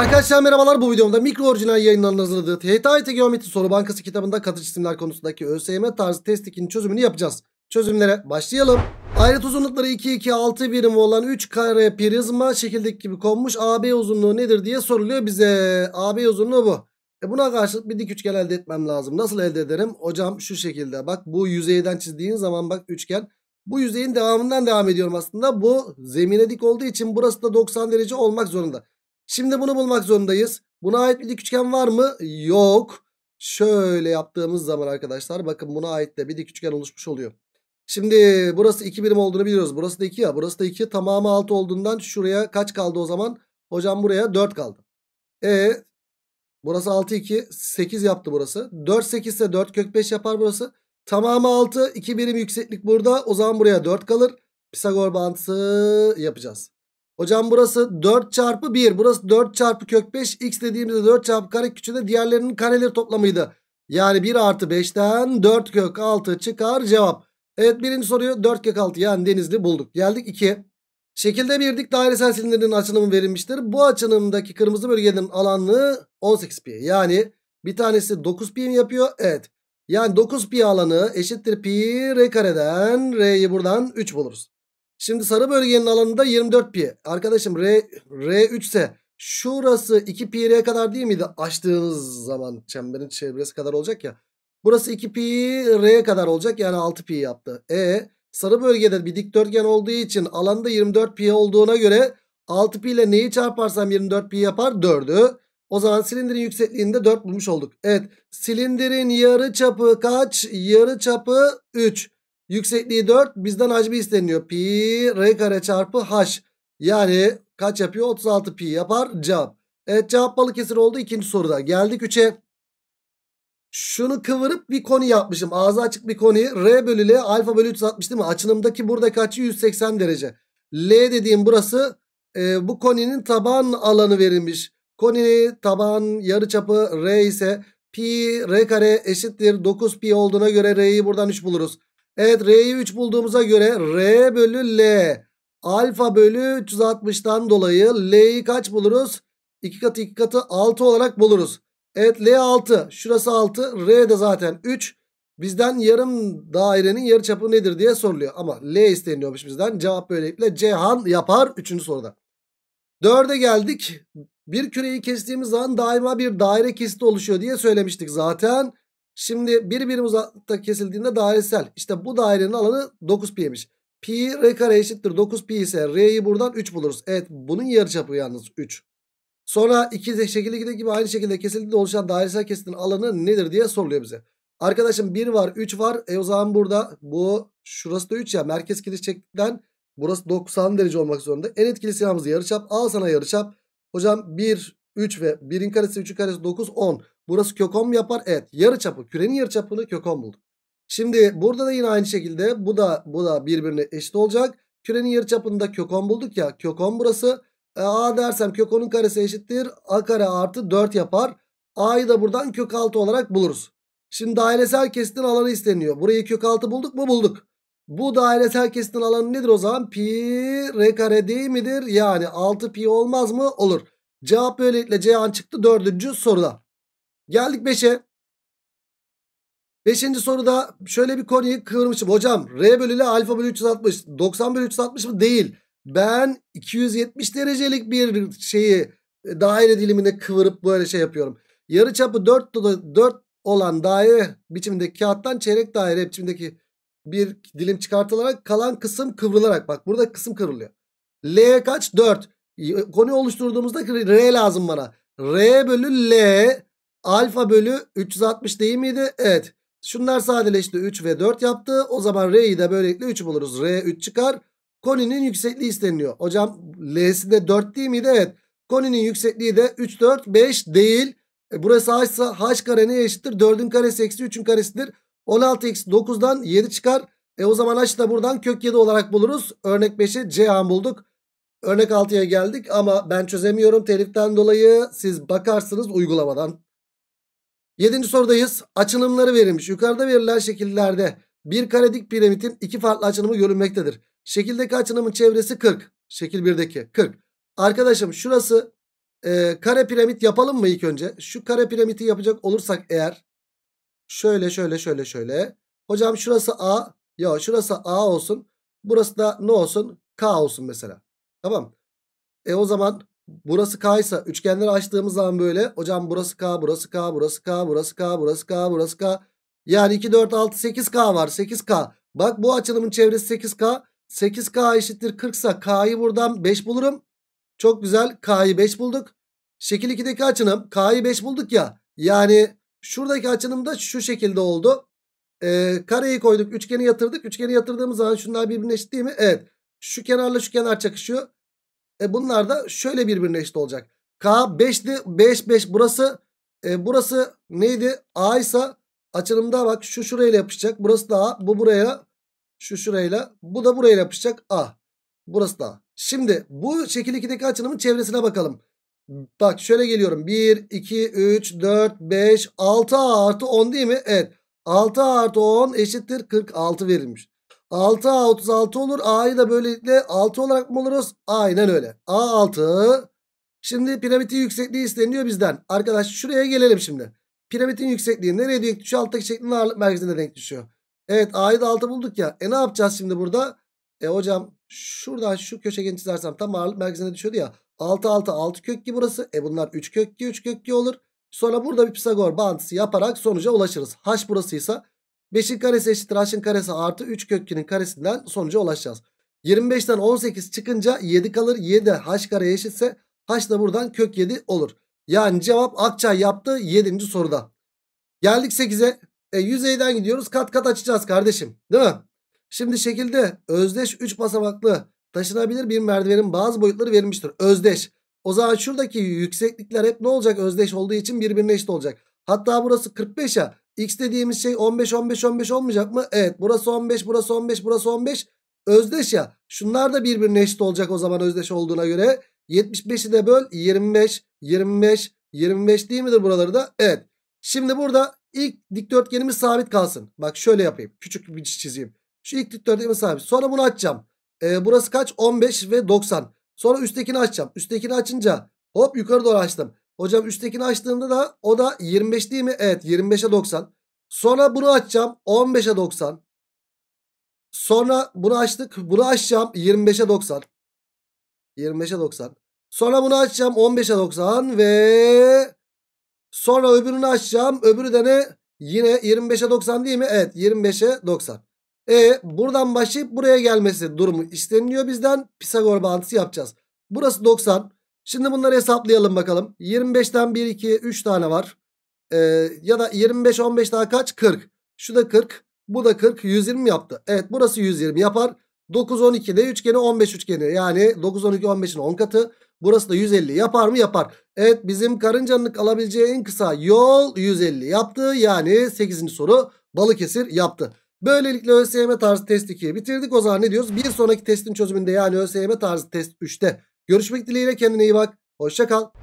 Arkadaşlar merhabalar bu videomda mikro orijinal yayınlarının hazırladığı THT Geometri Soru Bankası kitabında katı cisimler konusundaki ÖSYM tarzı test 2'nin çözümünü yapacağız. Çözümlere başlayalım. Ayrıt uzunlukları 2, 2, 6 birim olan 3 kare prizma şekildeki gibi konmuş. AB uzunluğu nedir diye soruluyor bize. AB uzunluğu bu. E buna karşılık bir dik üçgen elde etmem lazım. Nasıl elde ederim? Hocam şu şekilde bak bu yüzeyden çizdiğin zaman bak üçgen. Bu yüzeyin devamından devam ediyorum aslında. Bu zemine dik olduğu için burası da 90 derece olmak zorunda. Şimdi bunu bulmak zorundayız. Buna ait bir dik üçgen var mı? Yok. Şöyle yaptığımız zaman arkadaşlar bakın buna ait de bir dik üçgen oluşmuş oluyor. Şimdi burası 2 birim olduğunu biliyoruz. Burası da 2 ya. Burası da 2. Tamamı 6 olduğundan şuraya kaç kaldı o zaman? Hocam buraya 4 kaldı. E burası 6 2 8 yaptı burası. 4 8 ise 4 kök 5 yapar burası. Tamamı 6. 2 birim yükseklik burada. O zaman buraya 4 kalır. Pisagor bağıntısı yapacağız. Hocam burası 4 çarpı 1. Burası 4 çarpı kök 5. X dediğimizde 4 çarpı kare küçüğü de diğerlerinin kareleri toplamıydı. Yani 1 artı 5'ten 4 kök 6 çıkar cevap. Evet birinci soruyu 4 kök 6 yani denizli bulduk. Geldik 2. Şekilde bir dik dairesel silindirinin açınımı verilmiştir. Bu açınımdaki kırmızı bölgenin alanı 18 pi. Yani bir tanesi 9 pi mi yapıyor? Evet. Yani 9 pi alanı eşittir pi r kareden r'yi buradan 3 buluruz. Şimdi sarı bölgenin alanında 24 pi. Arkadaşım R, R3 ise şurası 2 pi R'ye kadar değil miydi? Açtığınız zaman çemberin çevresi kadar olacak ya. Burası 2 pi R'ye kadar olacak. Yani 6 pi yaptı. E sarı bölgede bir dikdörtgen olduğu için alanda 24 pi olduğuna göre 6 pi ile neyi çarparsam 24 pi yapar? 4'ü. O zaman silindirin yüksekliğinde 4 bulmuş olduk. Evet silindirin yarı çapı kaç? Yarı çapı 3. Yüksekliği 4 bizden hacmi isteniyor. Pi r kare çarpı h. Yani kaç yapıyor? 36 pi yapar cevap. Evet cevap Balıkesir oldu ikinci soruda. Geldik 3'e. Şunu kıvırıp bir konu yapmışım. Ağzı açık bir konuyu. R bölü L alfa bölü 360 değil mi? Açınımdaki buradaki açı 180 derece. L dediğim burası e, bu koninin taban alanı verilmiş. Koni taban yarıçapı R ise pi r kare eşittir 9 pi olduğuna göre r'yi buradan 3 buluruz. Evet R'yi 3 bulduğumuza göre R bölü L alfa bölü 360'dan dolayı L'yi kaç buluruz? 2 katı 2 katı 6 olarak buluruz. Evet L 6 şurası 6 R de zaten 3. Bizden yarım dairenin yarı çapı nedir diye soruluyor. Ama L isteniliyormuş bizden. Cevap böylelikle Cihan yapar 3. soruda. 4'e geldik. Bir küreyi kestiğimiz zaman daima bir daire kesti oluşuyor diye söylemiştik zaten. Şimdi bir birim uzaklıkta kesildiğinde dairesel. İşte bu dairenin alanı 9 pi'ymiş. Pi r kare eşittir 9 pi ise r'yi buradan 3 buluruz. Evet bunun yarıçapı yalnız 3. Sonra iki şekilde gidip gibi aynı şekilde kesildiğinde oluşan dairesel kesitin alanı nedir diye soruluyor bize. Arkadaşım 1 var 3 var. E o zaman burada bu şurası da 3 ya. Merkez kesişecekten burası 90 derece olmak zorunda. En etkili silahımız yarıçap. Al sana yarıçap. Hocam 1, 3 ve 1'in karesi 3'ün karesi 9, 10. Burası kök 10 yapar? Evet. Yarı çapı kürenin yarı çapını kök 10 bulduk. Şimdi burada da yine aynı şekilde bu da bu da birbirine eşit olacak. Kürenin yarı çapında kök 10 bulduk ya. Kök 10 burası. E, a dersem kök 10'un karesi eşittir. A kare artı 4 yapar. A'yı da buradan kök 6 olarak buluruz. Şimdi dairesel kesitin alanı isteniyor. Burayı kök 6 bulduk mu? Bulduk. Bu dairesel kesitin alanı nedir o zaman? Pi r kare değil midir? Yani 6 pi olmaz mı? Olur. Cevap böylelikle Ceyhan çıktı dördüncü soruda. Geldik 5'e. 5. soruda şöyle bir konuyu kıvırmışım. Hocam R bölü ile alfa bölü 360 90 bölü 360 mı? Değil. Ben 270 derecelik bir şeyi e, daire dilimine kıvırıp böyle şey yapıyorum. Yarı çapı 4, 4 olan daire biçimindeki kağıttan çeyrek daire biçimindeki bir dilim çıkartılarak kalan kısım kıvrılarak bak burada kısım kıvrılıyor. L kaç? 4. Konuyu oluşturduğumuzda R lazım bana. R bölü L Alfa bölü 360 değil miydi? Evet. Şunlar sadeleşti 3 ve 4 yaptı. O zaman R'yi de böylelikle 3 buluruz. R 3 çıkar. Koninin yüksekliği isteniliyor. Hocam L'si de 4 değil miydi? Evet. Koninin yüksekliği de 3, 4, 5 değil. E burası H ise H kare neye eşittir? 4'ün karesi eksi 3'ün karesidir. 16 eksi 9'dan 7 çıkar. E o zaman H'ı da buradan kök 7 olarak buluruz. Örnek 5'i C an bulduk. Örnek 6'ya geldik ama ben çözemiyorum teliften dolayı. Siz bakarsınız uygulamadan. Yedinci sorudayız. Açılımları verilmiş. Yukarıda verilen şekillerde bir karedik piramitin iki farklı açılımı görülmektedir. Şekildeki açılımın çevresi 40. Şekil 1'deki 40. Arkadaşım şurası e, kare piramit yapalım mı ilk önce? Şu kare piramiti yapacak olursak eğer şöyle şöyle şöyle şöyle. Hocam şurası A. Ya şurası A olsun. Burası da ne olsun? K olsun mesela. Tamam. E o zaman Burası K ise üçgenleri açtığımız zaman böyle. Hocam burası K, burası K, burası K, burası K, burası K, burası K. Yani 2, 4, 6, 8K var. 8K. Bak bu açılımın çevresi 8K. 8K eşittir 40 ise K'yı buradan 5 bulurum. Çok güzel. K'yı 5 bulduk. Şekil 2'deki açınım. K'yı 5 bulduk ya. Yani şuradaki açınım da şu şekilde oldu. Ee, kareyi koyduk. Üçgeni yatırdık. Üçgeni yatırdığımız zaman şunlar birbirine eşit değil mi? Evet. Şu kenarla şu kenar çakışıyor. E bunlar da şöyle birbirine eşit olacak. K 5'ti 5 5 burası e, burası neydi? A ise açılımda bak şu şurayla yapışacak. Burası da A bu buraya şu şurayla bu da buraya yapışacak A. Burası da A. Şimdi bu şekil 2'deki açılımın çevresine bakalım. Bak şöyle geliyorum. 1, 2, 3, 4, 5, 6 A artı 10 değil mi? Evet. 6 artı 10 eşittir 46 verilmiş. 6A 36 olur. A'yı da böylelikle 6 olarak mı buluruz? Aynen öyle. A 6. Şimdi piramidin yüksekliği isteniyor bizden. Arkadaş şuraya gelelim şimdi. piramitin yüksekliği nereye denk düşüyor? Alttaki şeklin ağırlık merkezine denk düşüyor. Evet A'yı da 6 bulduk ya. E ne yapacağız şimdi burada? E hocam şuradan şu köşegeni çizersem tam ağırlık merkezine düşüyordu ya. 6 6 6 kökki burası. E bunlar 3 kökki 3 kökki olur. Sonra burada bir Pisagor bağıntısı yaparak sonuca ulaşırız. H burasıysa 5'in karesi eşittir h'in karesi artı 3 kökünün karesinden sonuca ulaşacağız. 25'ten 18 çıkınca 7 kalır. 7 h kare eşitse h da buradan kök 7 olur. Yani cevap Akçay yaptı 7. soruda. Geldik 8'e. E, yüzeyden gidiyoruz kat kat açacağız kardeşim değil mi? Şimdi şekilde özdeş 3 basamaklı taşınabilir bir merdivenin bazı boyutları verilmiştir. Özdeş. O zaman şuradaki yükseklikler hep ne olacak? Özdeş olduğu için birbirine eşit olacak. Hatta burası 45 ya. X dediğimiz şey 15 15 15 olmayacak mı? Evet burası 15 burası 15 burası 15. Özdeş ya. Şunlar da birbirine eşit olacak o zaman özdeş olduğuna göre. 75'i de böl 25 25 25 değil midir buraları da? Evet. Şimdi burada ilk dikdörtgenimiz sabit kalsın. Bak şöyle yapayım. Küçük bir çizeyim. Şu ilk dikdörtgenimiz sabit. Sonra bunu açacağım. Ee, burası kaç? 15 ve 90. Sonra üsttekini açacağım. Üsttekini açınca hop yukarı doğru açtım. Hocam üsttekini açtığımda da o da 25 değil mi? Evet 25'e 90. Sonra bunu açacağım 15'e 90. Sonra bunu açtık. Bunu açacağım 25'e 90. 25'e 90. Sonra bunu açacağım 15'e 90 ve sonra öbürünü açacağım. Öbürü de ne? Yine 25'e 90 değil mi? Evet 25'e 90. E buradan başlayıp buraya gelmesi durumu isteniliyor bizden. Pisagor bağıntısı yapacağız. Burası 90. Şimdi bunları hesaplayalım bakalım. 25'ten 1, 2, 3 tane var. Ee, ya da 25, 15 daha kaç? 40. Şu da 40. Bu da 40. 120 yaptı. Evet burası 120 yapar. 9, 12 de üçgeni 15 üçgeni. Yani 9, 12, 15'in 10 katı. Burası da 150 yapar mı? Yapar. Evet bizim karıncanın alabileceği en kısa yol 150 yaptı. Yani 8. soru Balıkesir yaptı. Böylelikle ÖSYM tarzı test 2'yi bitirdik. O zaman ne diyoruz? Bir sonraki testin çözümünde yani ÖSYM tarzı test 3'te Görüşmek dileğiyle kendine iyi bak. Hoşça kal.